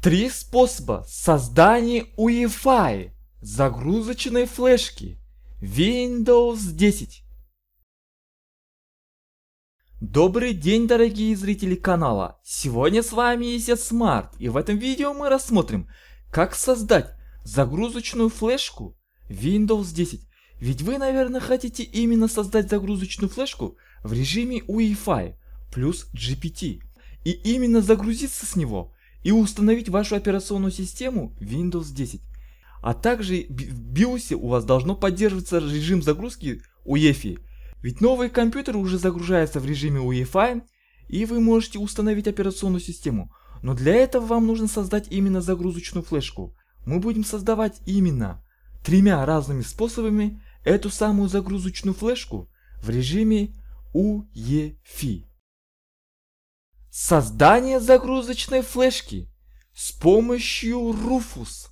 Три способа создания UEFI загрузочной флешки Windows 10. Добрый день, дорогие зрители канала! Сегодня с вами Есет Смарт и в этом видео мы рассмотрим, как создать загрузочную флешку Windows 10. Ведь вы, наверное, хотите именно создать загрузочную флешку в режиме UEFI плюс GPT и именно загрузиться с него – и установить вашу операционную систему Windows 10. А также в BIOS у вас должно поддерживаться режим загрузки UEFI. Ведь новые компьютеры уже загружаются в режиме UEFI, и вы можете установить операционную систему. Но для этого вам нужно создать именно загрузочную флешку. Мы будем создавать именно тремя разными способами эту самую загрузочную флешку в режиме UEFI. Создание загрузочной флешки с помощью Rufus.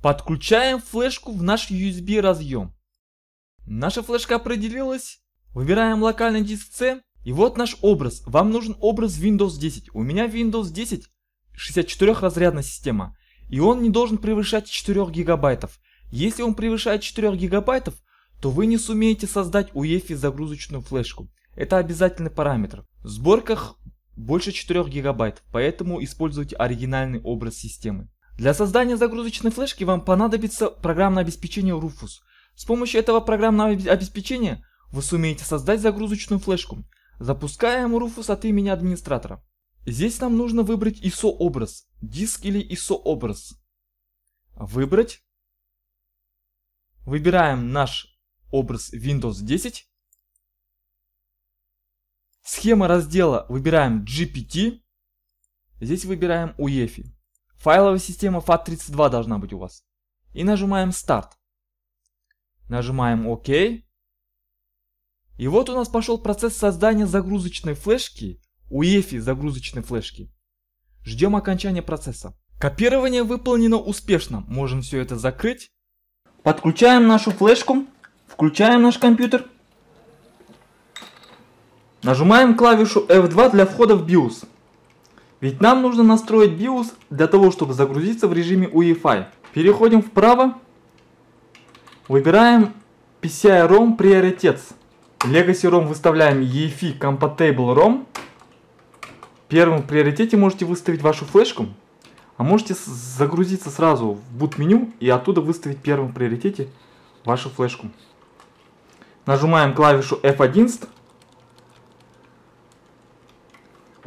Подключаем флешку в наш USB разъем. Наша флешка определилась. Выбираем локальный диск C. И вот наш образ. Вам нужен образ Windows 10. У меня Windows 10 64 разрядная система. И он не должен превышать 4 гигабайтов. Если он превышает 4 гигабайтов, то вы не сумеете создать UEFI загрузочную флешку. Это обязательный параметр. В сборках больше 4 гигабайт, поэтому используйте оригинальный образ системы. Для создания загрузочной флешки вам понадобится программное обеспечение Rufus. С помощью этого программного обеспечения вы сумеете создать загрузочную флешку. Запускаем Rufus от имени администратора. Здесь нам нужно выбрать ISO образ, диск или ISO образ. Выбрать. Выбираем наш образ Windows 10. Схема раздела выбираем GPT. Здесь выбираем UEFI. Файловая система FAT32 должна быть у вас. И нажимаем start Нажимаем ОК. И вот у нас пошел процесс создания загрузочной флешки, UEFI загрузочной флешки. Ждем окончания процесса. Копирование выполнено успешно, можем все это закрыть. Подключаем нашу флешку, включаем наш компьютер Нажимаем клавишу F2 для входа в BIOS. Ведь нам нужно настроить BIOS для того, чтобы загрузиться в режиме UEFI. Переходим вправо. Выбираем PCI ROM Priorities. Legacy ROM выставляем EFI Compatible ROM. Первым в приоритете можете выставить вашу флешку. А можете загрузиться сразу в boot меню и оттуда выставить первым в приоритете вашу флешку. Нажимаем клавишу F11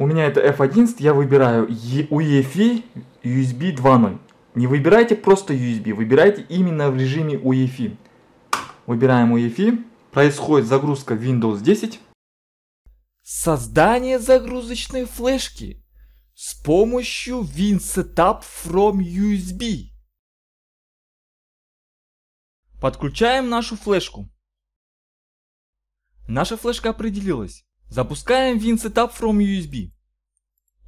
у меня это F11, я выбираю UEFI USB 2.0. Не выбирайте просто USB, выбирайте именно в режиме UEFI. Выбираем UEFI. Происходит загрузка Windows 10. Создание загрузочной флешки с помощью WinSetup from USB. Подключаем нашу флешку. Наша флешка определилась. Запускаем WinSetup from USB.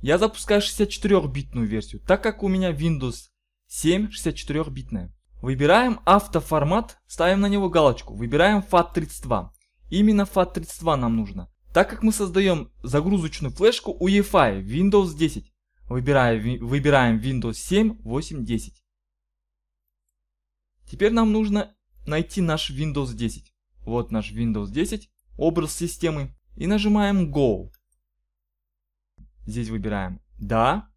Я запускаю 64-битную версию, так как у меня Windows 7 64-битная. Выбираем автоформат, ставим на него галочку. Выбираем FAT32. Именно FAT32 нам нужно. Так как мы создаем загрузочную флешку UEFI Windows 10. Выбираем, выбираем Windows 7, 8, 10. Теперь нам нужно найти наш Windows 10. Вот наш Windows 10, образ системы и нажимаем Go. Здесь выбираем «Да».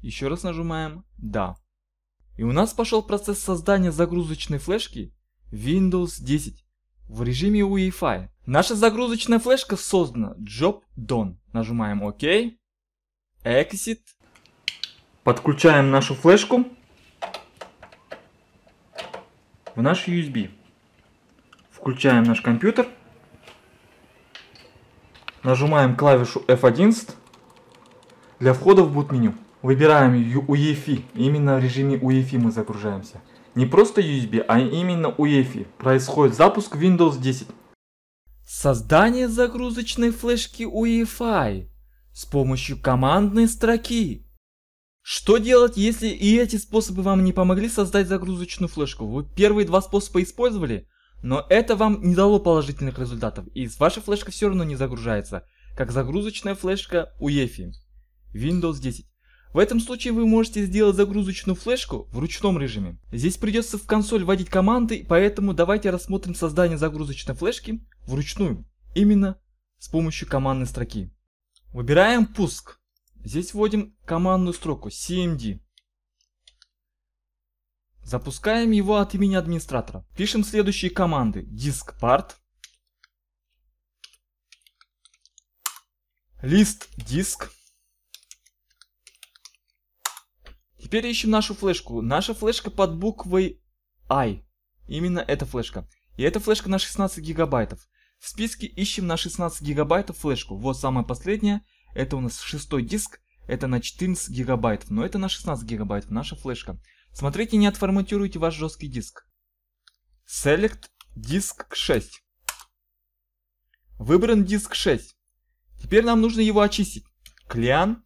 Еще раз нажимаем «Да». И у нас пошел процесс создания загрузочной флешки Windows 10 в режиме UEFI. Наша загрузочная флешка создана. Job done. Нажимаем ОК. Exit. Подключаем нашу флешку в наш USB. Включаем наш компьютер. Нажимаем клавишу F11. Для входа в boot-меню выбираем UEFI. Именно в режиме UEFI мы загружаемся. Не просто USB, а именно UEFI. Происходит запуск Windows 10. Создание загрузочной флешки UEFI с помощью командной строки. Что делать, если и эти способы вам не помогли создать загрузочную флешку? Вы первые два способа использовали, но это вам не дало положительных результатов, и ваша флешка все равно не загружается, как загрузочная флешка UEFI. Windows 10. В этом случае вы можете сделать загрузочную флешку в ручном режиме. Здесь придется в консоль вводить команды, поэтому давайте рассмотрим создание загрузочной флешки вручную, именно с помощью командной строки. Выбираем пуск. Здесь вводим командную строку cmd. Запускаем его от имени администратора. Пишем следующие команды. диск part. Лист диск. Теперь ищем нашу флешку. Наша флешка под буквой I. Именно эта флешка. И эта флешка на 16 гигабайтов. В списке ищем на 16 гигабайтов флешку. Вот самая последняя. Это у нас шестой диск. Это на 14 гигабайтов. Но это на 16 гигабайтов наша флешка. Смотрите, не отформатируйте ваш жесткий диск. Select диск 6. Выбран диск 6. Теперь нам нужно его очистить. Клиан.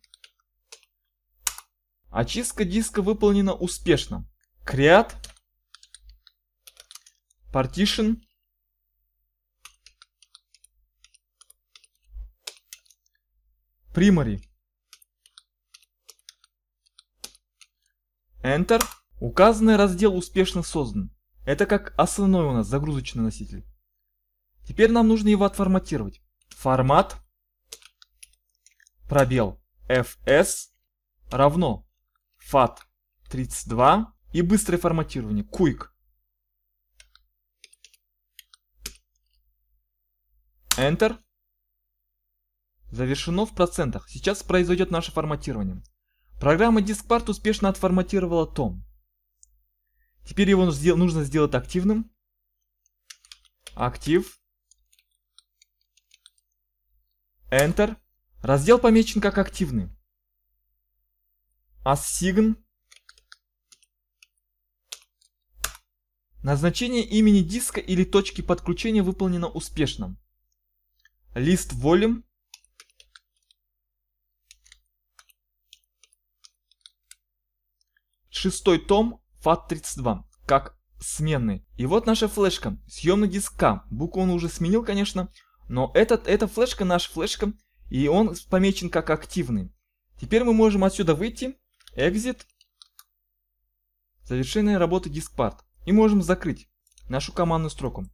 Очистка диска выполнена успешно. Create. Partition. Primary. Enter. Указанный раздел успешно создан. Это как основной у нас загрузочный носитель. Теперь нам нужно его отформатировать. Формат. Пробел. FS равно FAT 32 и быстрое форматирование. Quick. Enter. Завершено в процентах. Сейчас произойдет наше форматирование. Программа DiskPart успешно отформатировала том. Теперь его нужно сделать активным. Актив. Enter. Раздел помечен как активный. Assign. Назначение имени диска или точки подключения выполнено успешно. List Volume шестой том ФАТ-32, как сменный. И вот наша флешка, съемный диска, букву он уже сменил, конечно, но этот, эта флешка наша флешка, и он помечен как активный. Теперь мы можем отсюда выйти, exit, завершение работы дискпарт, и можем закрыть нашу командную строку.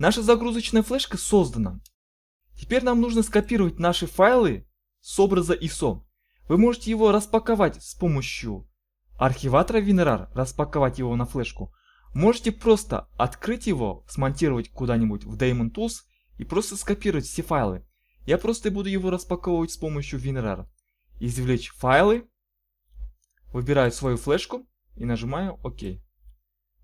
Наша загрузочная флешка создана. Теперь нам нужно скопировать наши файлы с образа ISO. Вы можете его распаковать с помощью архиватора Винерар, распаковать его на флешку, можете просто открыть его, смонтировать куда-нибудь в Daemon Tools и просто скопировать все файлы. Я просто буду его распаковывать с помощью Винерара. Извлечь файлы, выбираю свою флешку и нажимаю ОК.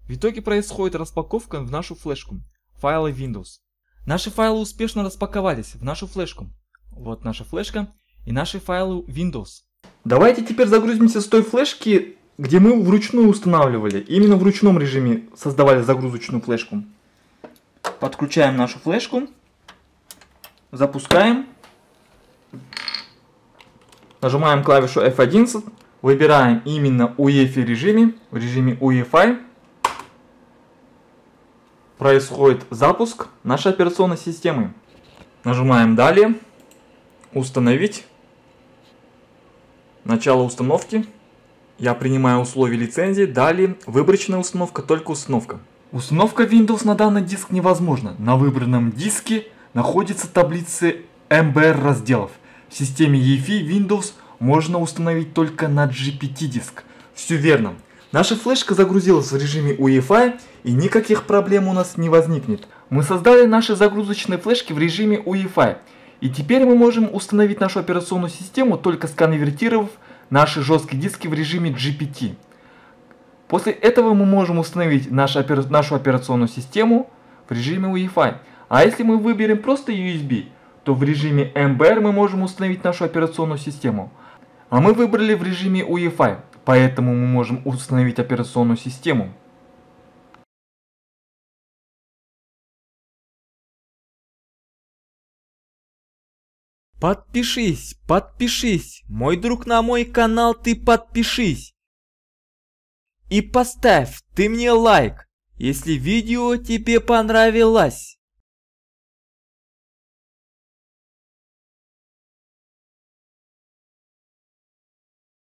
В итоге происходит распаковка в нашу флешку, файлы Windows. Наши файлы успешно распаковались в нашу флешку. Вот наша флешка и наши файлы Windows. Давайте теперь загрузимся с той флешки, где мы вручную устанавливали. Именно в ручном режиме создавали загрузочную флешку. Подключаем нашу флешку. Запускаем. Нажимаем клавишу F11. Выбираем именно UEFI режиме, в режиме UEFI. Происходит запуск нашей операционной системы. Нажимаем «Далее», «Установить», «Начало установки». Я принимаю условия лицензии, далее выборочная установка, только установка. Установка Windows на данный диск невозможна. На выбранном диске находится таблицы MBR разделов. В системе EFI Windows можно установить только на GPT диск. Все верно. Наша флешка загрузилась в режиме UEFI и никаких проблем у нас не возникнет. Мы создали наши загрузочные флешки в режиме UEFI. И теперь мы можем установить нашу операционную систему только сконвертировав наши жесткие диски в режиме GPT. После этого мы можем установить наш нашу операционную систему в режиме Wi-Fi. А если мы выберем просто USB, то в режиме MBR мы можем установить нашу операционную систему. А мы выбрали в режиме Wi-Fi, поэтому мы можем установить операционную систему. Подпишись, подпишись, мой друг, на мой канал ты подпишись. И поставь ты мне лайк, если видео тебе понравилось.